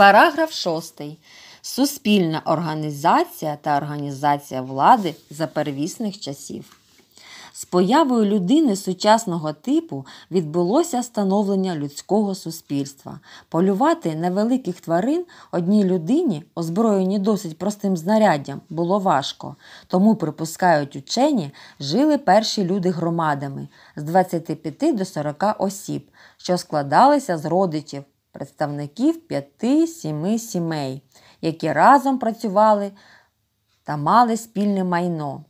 Параграф 6. Суспільна організація та організація влади за первісних часів. З появою людини сучасного типу відбулося становлення людського суспільства. Полювати невеликих тварин одній людині, озброєні досить простим знаряддям, було важко. Тому, припускають учені, жили перші люди громадами з 25 до 40 осіб, що складалися з родичів, представників п'яти-сіми сімей, які разом працювали та мали спільне майно.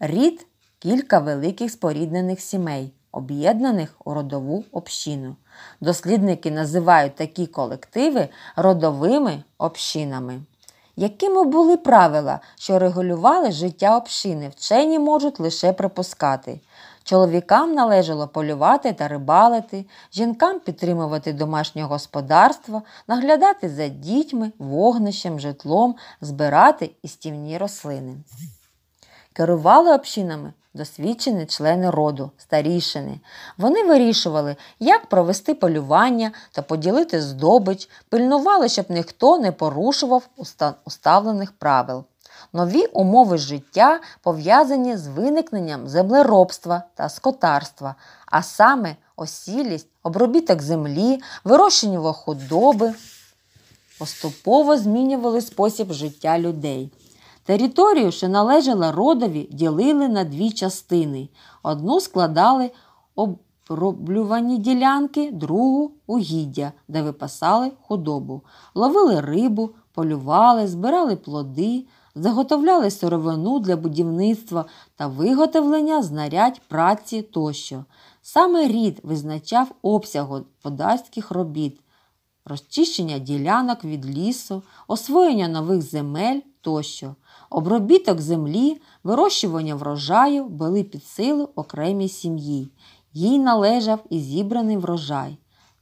Рід кілька великих споріднених сімей, об'єднаних у родову общину. Дослідники називають такі колективи родовими общинами. Якими були правила, що регулювали життя общини, вчені можуть лише припускати. Чоловікам належало полювати та рибалити, жінкам підтримувати домашнє господарство, наглядати за дітьми, вогнищем, житлом, збирати істівні рослини. Керували общинами досвідчені члени роду, старішини. Вони вирішували, як провести полювання та поділити здобич, пильнували, щоб ніхто не порушував уставлених правил нові умови життя пов'язані з виникненням землеробства та скотарства, а саме осілість, обробіток землі, вирощення худоби. Поступово змінювали спосіб життя людей. Територію, що належала родові, ділили на дві частини. Одну складали оброблювані ділянки, другу угіддя, де випасали худобу, ловили рибу, полювали, збирали плоди заготовляли сировину для будівництва та виготовлення знарядь праці тощо. Саме рід визначав обсяг подарських робіт, розчищення ділянок від лісу, освоєння нових земель тощо, обробіток землі, вирощування врожаю були під силу окремій сім'ї. Їй належав і зібраний врожай.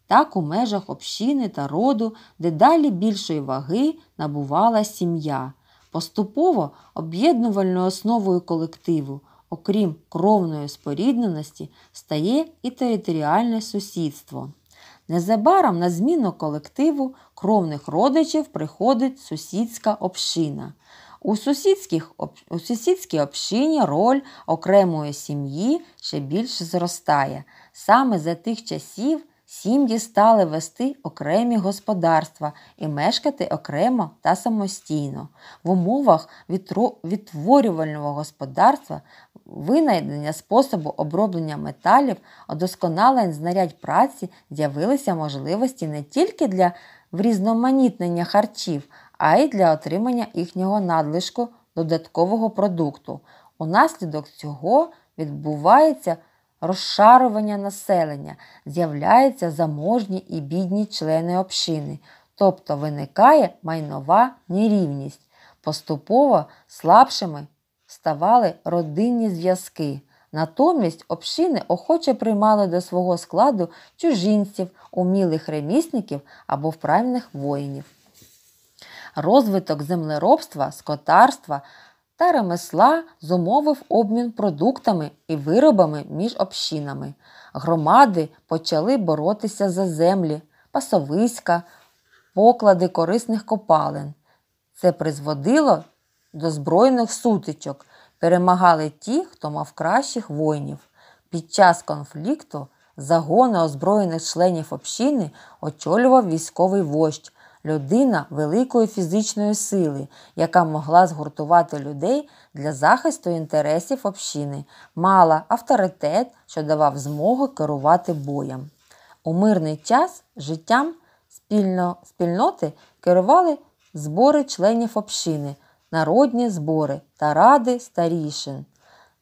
Так у межах общини та роду дедалі більшої ваги набувала сім'я. Поступово об'єднувальною основою колективу, окрім кровної спорідненості, стає і територіальне сусідство. Незабаром на зміну колективу кровних родичів приходить сусідська община. У, сусідських, у сусідській общині роль окремої сім'ї ще більше зростає. Саме за тих часів Сім'ї стали вести окремі господарства і мешкати окремо та самостійно. В умовах відтворювального господарства винайдення способу оброблення металів, удосконалень знарядь праці з'явилися можливості не тільки для врізноманітнення харчів, а й для отримання їхнього надлишку додаткового продукту. Унаслідок цього відбувається розшарування населення, з'являються заможні і бідні члени общини, тобто виникає майнова нерівність. Поступово слабшими ставали родинні зв'язки. Натомість общини охоче приймали до свого складу чужинців, умілих ремісників або вправних воїнів. Розвиток землеробства, скотарства та ремесла зумовив обмін продуктами і виробами між общинами. Громади почали боротися за землі, пасовиська, поклади корисних копалин. Це призводило до збройних сутичок, перемагали ті, хто мав кращих воїнів. Під час конфлікту загони озброєних членів общини очолював військовий вождь людина великої фізичної сили, яка могла згуртувати людей для захисту інтересів общини, мала авторитет, що давав змогу керувати боєм. У мирний час життям спільно, спільноти керували збори членів общини, народні збори та ради старішин.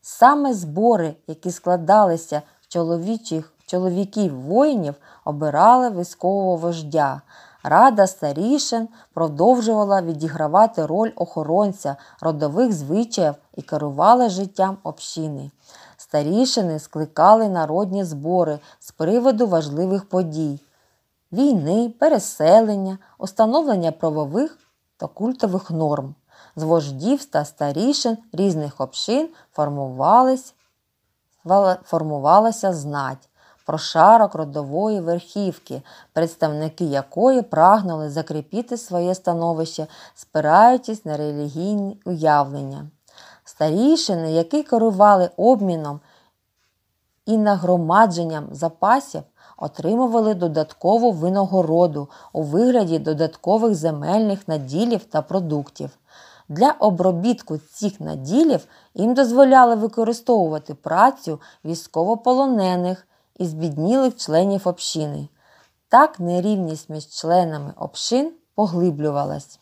Саме збори, які складалися в чоловічих чоловіків воїнів, обирали військового вождя. Рада старішин продовжувала відігравати роль охоронця родових звичаїв і керувала життям общини. Старішини скликали народні збори з приводу важливих подій війни, переселення, установлення правових та культових норм. З вождів та старішин різних общин формувалася знать прошарок родової верхівки, представники якої прагнули закріпити своє становище, спираючись на релігійні уявлення. Старішини, які керували обміном і нагромадженням запасів, отримували додаткову винагороду у вигляді додаткових земельних наділів та продуктів. Для обробітку цих наділів їм дозволяли використовувати працю військовополонених, і збіднілих членів общини. Так нерівність між членами общин поглиблювалась.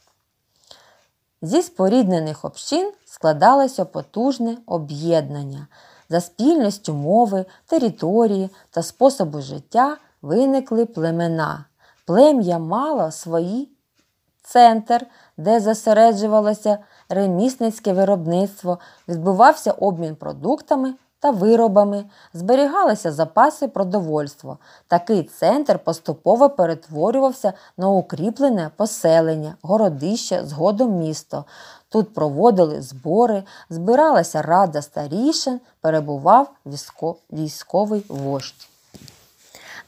Зі споріднених общин складалося потужне об'єднання. За спільністю мови, території та способу життя виникли племена. Плем'я мало свої центр, де зосереджувалося ремісницьке виробництво, відбувався обмін продуктами та виробами, зберігалися запаси продовольства. Такий центр поступово перетворювався на укріплене поселення, городище, згодом місто. Тут проводили збори, збиралася рада старішин, перебував військовий вождь.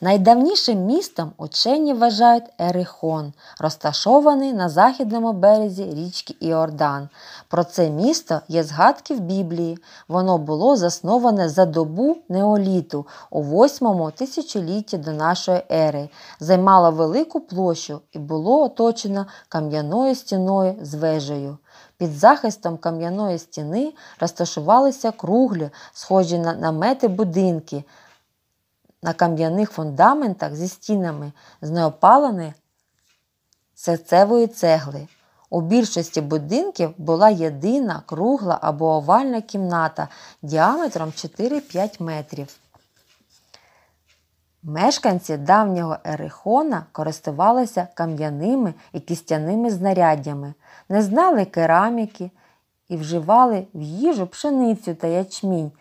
Найдавнішим містом учені вважають Ерихон, розташований на західному березі річки Іордан. Про це місто є згадки в Біблії. Воно було засноване за добу неоліту у 8 тисячолітті до нашої ери, займало велику площу і було оточено кам'яною стіною з вежею. Під захистом кам'яної стіни розташувалися круглі, схожі на намети будинки на кам'яних фундаментах зі стінами з неопаленої серцевої цегли. У більшості будинків була єдина кругла або овальна кімната діаметром 4-5 метрів. Мешканці давнього Ерихона користувалися кам'яними і кістяними знаряддями, не знали кераміки і вживали в їжу пшеницю та ячмінь,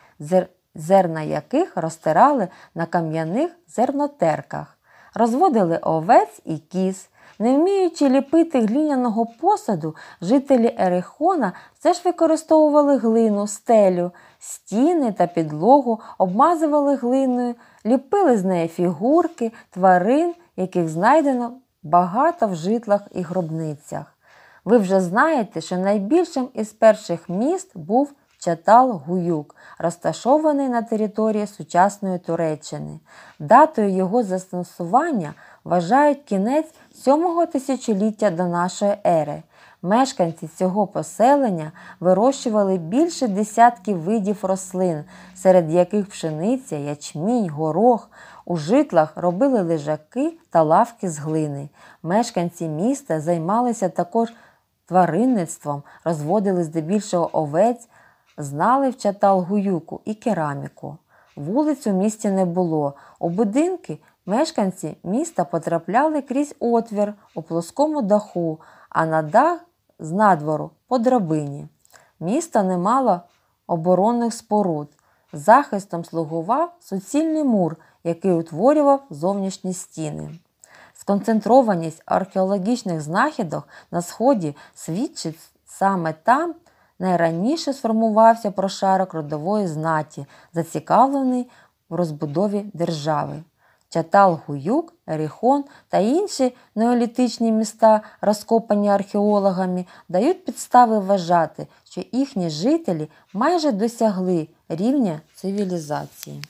зерна яких розтирали на кам'яних зернотерках, розводили овець і кіз. Не вміючи ліпити глиняного посаду, жителі Ерихона все ж використовували глину, стелю, стіни та підлогу обмазували глиною, ліпили з неї фігурки, тварин, яких знайдено багато в житлах і гробницях. Ви вже знаєте, що найбільшим із перших міст був Чатал-Гуюк, розташований на території сучасної Туреччини. Датою його застосування вважають кінець 7 тисячоліття до нашої ери. Мешканці цього поселення вирощували більше десятків видів рослин, серед яких пшениця, ячмінь, горох. У житлах робили лежаки та лавки з глини. Мешканці міста займалися також тваринництвом, розводили здебільшого овець, Знали в Чаталгуюку і кераміку. Вулиць у місті не було. У будинки мешканці міста потрапляли крізь отвір у плоскому даху, а на дах з надвору по драбині. Місто не мало оборонних споруд. Захистом слугував суцільний мур, який утворював зовнішні стіни. Сконцентрованість археологічних знахідок на сході свідчить саме там найраніше сформувався прошарок родової знаті, зацікавлений в розбудові держави. Чатал Гуюк, Еріхон та інші неолітичні міста, розкопані археологами, дають підстави вважати, що їхні жителі майже досягли рівня цивілізації.